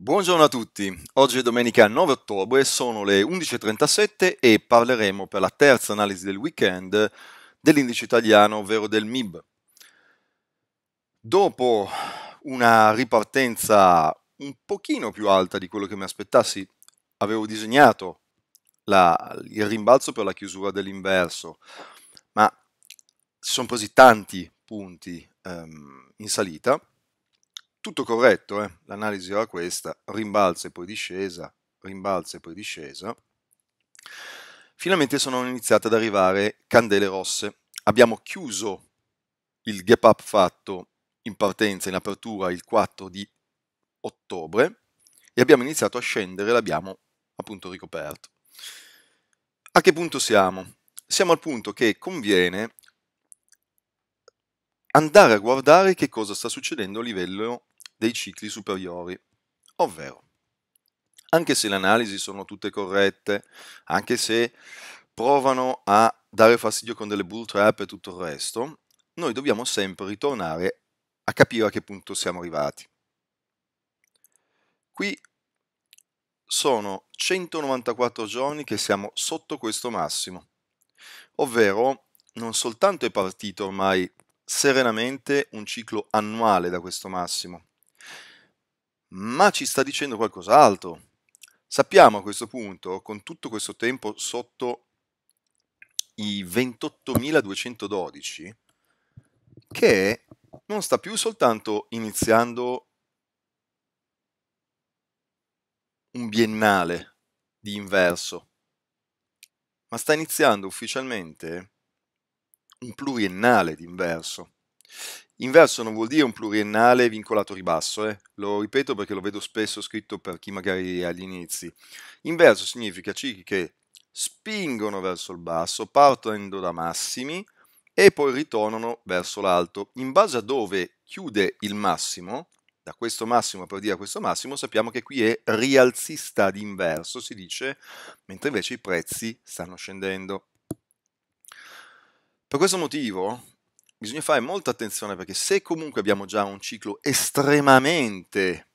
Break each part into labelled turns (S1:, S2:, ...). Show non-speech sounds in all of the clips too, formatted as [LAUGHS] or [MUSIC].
S1: Buongiorno a tutti, oggi è domenica 9 ottobre, sono le 11.37 e parleremo per la terza analisi del weekend dell'indice italiano, ovvero del MIB. Dopo una ripartenza un pochino più alta di quello che mi aspettassi, avevo disegnato la, il rimbalzo per la chiusura dell'inverso, ma sono così tanti punti ehm, in salita tutto corretto, eh? l'analisi era questa, rimbalzo e poi discesa, rimbalzo e poi discesa. Finalmente sono iniziate ad arrivare candele rosse. Abbiamo chiuso il gap up fatto in partenza, in apertura, il 4 di ottobre e abbiamo iniziato a scendere, l'abbiamo appunto ricoperto. A che punto siamo? Siamo al punto che conviene andare a guardare che cosa sta succedendo a livello dei cicli superiori. Ovvero, anche se le analisi sono tutte corrette, anche se provano a dare fastidio con delle bull trap e tutto il resto, noi dobbiamo sempre ritornare a capire a che punto siamo arrivati. Qui sono 194 giorni che siamo sotto questo massimo, ovvero non soltanto è partito ormai serenamente un ciclo annuale da questo massimo, ma ci sta dicendo qualcos'altro. Sappiamo a questo punto, con tutto questo tempo sotto i 28.212, che non sta più soltanto iniziando un biennale di inverso, ma sta iniziando ufficialmente un pluriennale di inverso. Inverso non vuol dire un pluriennale vincolato ribasso, eh? lo ripeto perché lo vedo spesso scritto per chi magari è agli inizi. Inverso significa cicli che spingono verso il basso, partendo da massimi e poi ritornano verso l'alto. In base a dove chiude il massimo, da questo massimo per dire a questo massimo, sappiamo che qui è rialzista d'inverso, si dice, mentre invece i prezzi stanno scendendo. Per questo motivo bisogna fare molta attenzione perché se comunque abbiamo già un ciclo estremamente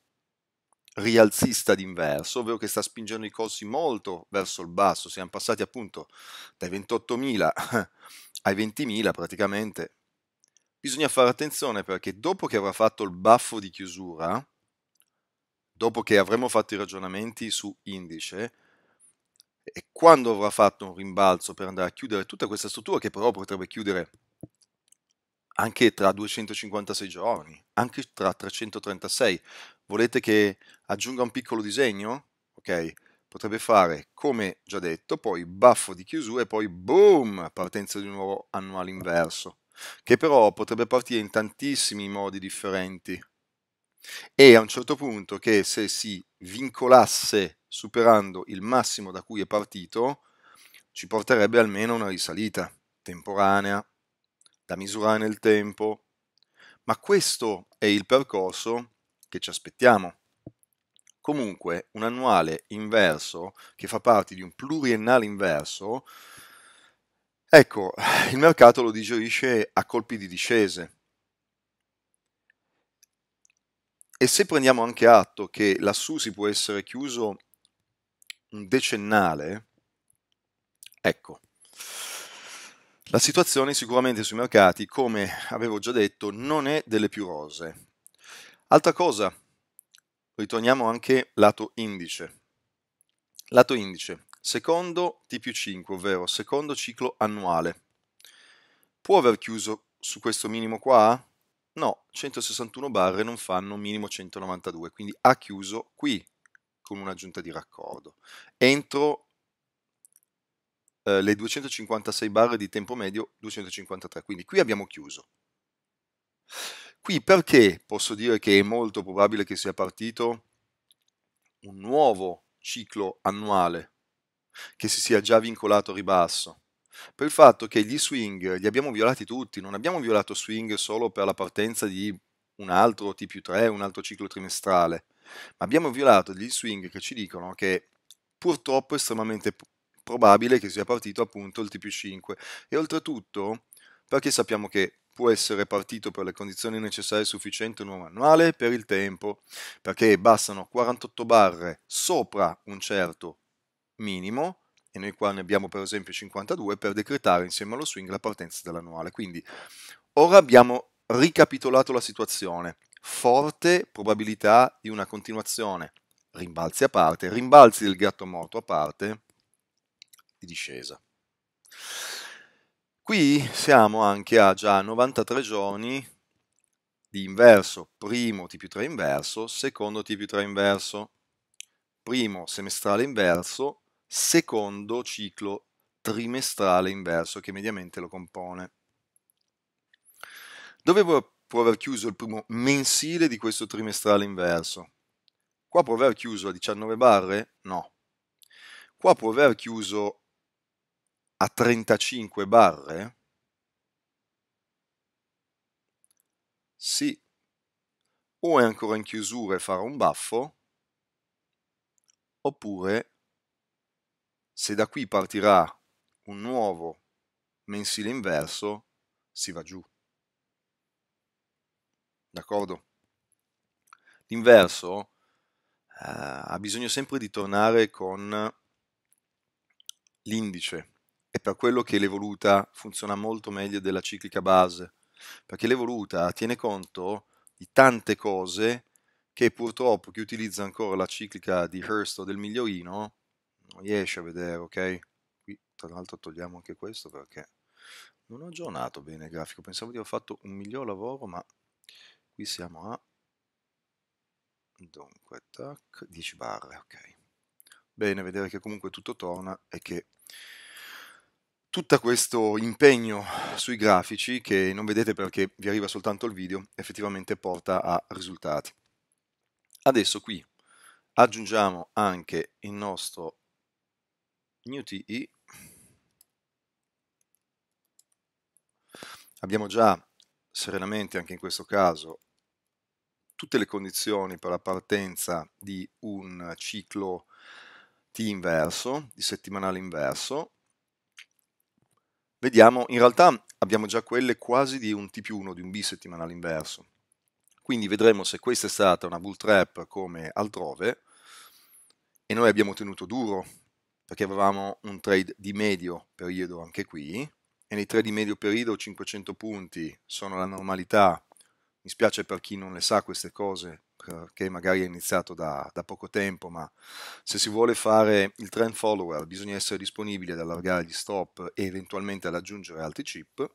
S1: rialzista d'inverso, ovvero che sta spingendo i corsi molto verso il basso, siamo passati appunto dai 28.000 [LAUGHS] ai 20.000 praticamente, bisogna fare attenzione perché dopo che avrà fatto il baffo di chiusura, dopo che avremo fatto i ragionamenti su indice, e quando avrà fatto un rimbalzo per andare a chiudere tutta questa struttura che però potrebbe chiudere anche tra 256 giorni, anche tra 336. Volete che aggiunga un piccolo disegno? Ok, potrebbe fare come già detto, poi baffo di chiusura e poi boom, partenza di un nuovo annuale inverso, che però potrebbe partire in tantissimi modi differenti. E a un certo punto che se si vincolasse superando il massimo da cui è partito, ci porterebbe almeno una risalita temporanea, da misurare nel tempo, ma questo è il percorso che ci aspettiamo. Comunque un annuale inverso, che fa parte di un pluriennale inverso, ecco, il mercato lo digerisce a colpi di discese. E se prendiamo anche atto che lassù si può essere chiuso un decennale, ecco, la situazione sicuramente sui mercati, come avevo già detto, non è delle più rose. Altra cosa, ritorniamo anche lato indice. Lato indice, secondo T più 5, ovvero secondo ciclo annuale. Può aver chiuso su questo minimo qua? No, 161 barre non fanno minimo 192, quindi ha chiuso qui con un'aggiunta di raccordo, entro eh, le 256 barre di tempo medio 253, quindi qui abbiamo chiuso. Qui perché posso dire che è molto probabile che sia partito un nuovo ciclo annuale che si sia già vincolato a ribasso? Per il fatto che gli swing li abbiamo violati tutti, non abbiamo violato swing solo per la partenza di un altro T più 3, un altro ciclo trimestrale, ma abbiamo violato gli swing che ci dicono che purtroppo è estremamente probabile che sia partito appunto il TP5 e oltretutto perché sappiamo che può essere partito per le condizioni necessarie sufficiente un nuovo manuale per il tempo, perché bastano 48 barre sopra un certo minimo, e noi qua ne abbiamo per esempio 52, per decretare insieme allo swing la partenza dell'annuale. Quindi ora abbiamo ricapitolato la situazione, forte probabilità di una continuazione, rimbalzi a parte, rimbalzi del gatto morto a parte, di discesa. Qui siamo anche a già 93 giorni di inverso, primo T più 3 inverso, secondo T più 3 inverso, primo semestrale inverso, secondo ciclo trimestrale inverso che mediamente lo compone. Dovevo può aver chiuso il primo mensile di questo trimestrale inverso. Qua può aver chiuso a 19 barre? No. Qua può aver chiuso a 35 barre? Sì. O è ancora in chiusura e farà un baffo? Oppure, se da qui partirà un nuovo mensile inverso, si va giù. D'accordo? L'inverso eh, ha bisogno sempre di tornare con l'indice è per quello che l'evoluta funziona molto meglio della ciclica base, perché l'evoluta tiene conto di tante cose che purtroppo chi utilizza ancora la ciclica di Hearst o del migliorino non riesce a vedere, ok? Qui tra l'altro togliamo anche questo perché non ho aggiornato bene il grafico, pensavo di aver fatto un miglior lavoro, ma qui siamo a dunque tac 10 barre, ok. Bene, vedere che comunque tutto torna e che tutto questo impegno sui grafici che non vedete perché vi arriva soltanto il video effettivamente porta a risultati adesso qui aggiungiamo anche il nostro new newTE abbiamo già serenamente anche in questo caso tutte le condizioni per la partenza di un ciclo T inverso, di settimanale inverso vediamo, in realtà abbiamo già quelle quasi di un T 1, di un bisettimanale inverso. Quindi vedremo se questa è stata una bull trap come altrove e noi abbiamo tenuto duro perché avevamo un trade di medio periodo anche qui e nei trade di medio periodo 500 punti sono la normalità. Mi spiace per chi non le sa queste cose, che magari è iniziato da, da, poco tempo, ma se si vuole fare il trend follower bisogna essere disponibili ad allargare gli stop e eventualmente ad aggiungere altri chip,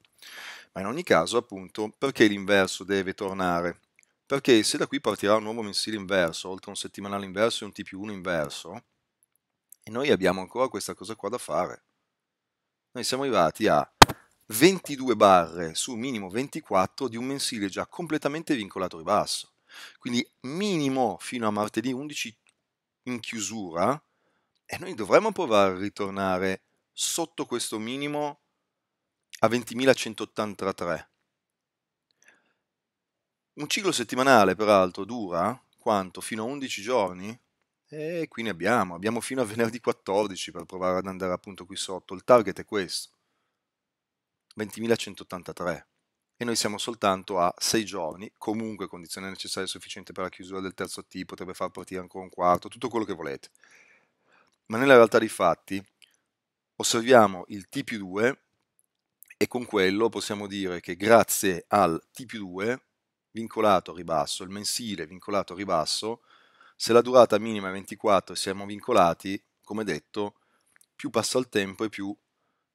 S1: ma in ogni caso appunto perché l'inverso deve tornare? Perché se da qui partirà un nuovo mensile inverso, oltre un settimanale inverso e un t 1 inverso, e noi abbiamo ancora questa cosa qua da fare. Noi siamo arrivati a 22 barre su minimo 24 di un mensile già completamente vincolato ribasso. Quindi minimo fino a martedì 11 in chiusura e noi dovremmo provare a ritornare sotto questo minimo a 20.183. Un ciclo settimanale, peraltro, dura quanto? Fino a 11 giorni? E qui ne abbiamo, abbiamo fino a venerdì 14 per provare ad andare appunto qui sotto. Il target è questo, 20.183 e noi siamo soltanto a sei giorni, comunque condizione necessaria e sufficiente per la chiusura del terzo T, potrebbe far partire ancora un quarto, tutto quello che volete. Ma nella realtà dei fatti osserviamo il T più 2 e con quello possiamo dire che grazie al T più 2 vincolato a ribasso, il mensile vincolato a ribasso, se la durata minima è 24 e siamo vincolati, come detto, più passa il tempo e più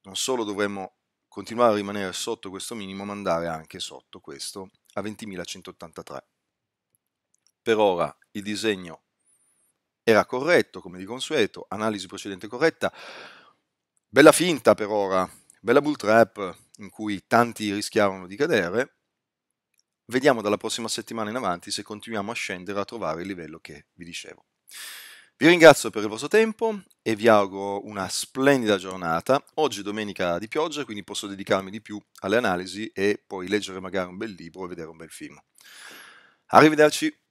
S1: non solo dovremmo continuare a rimanere sotto questo minimo ma andare anche sotto questo a 20.183. Per ora il disegno era corretto come di consueto, analisi precedente corretta, bella finta per ora, bella bull trap in cui tanti rischiavano di cadere, vediamo dalla prossima settimana in avanti se continuiamo a scendere a trovare il livello che vi dicevo. Vi ringrazio per il vostro tempo e vi auguro una splendida giornata. Oggi è domenica di pioggia, quindi posso dedicarmi di più alle analisi e poi leggere magari un bel libro e vedere un bel film. Arrivederci!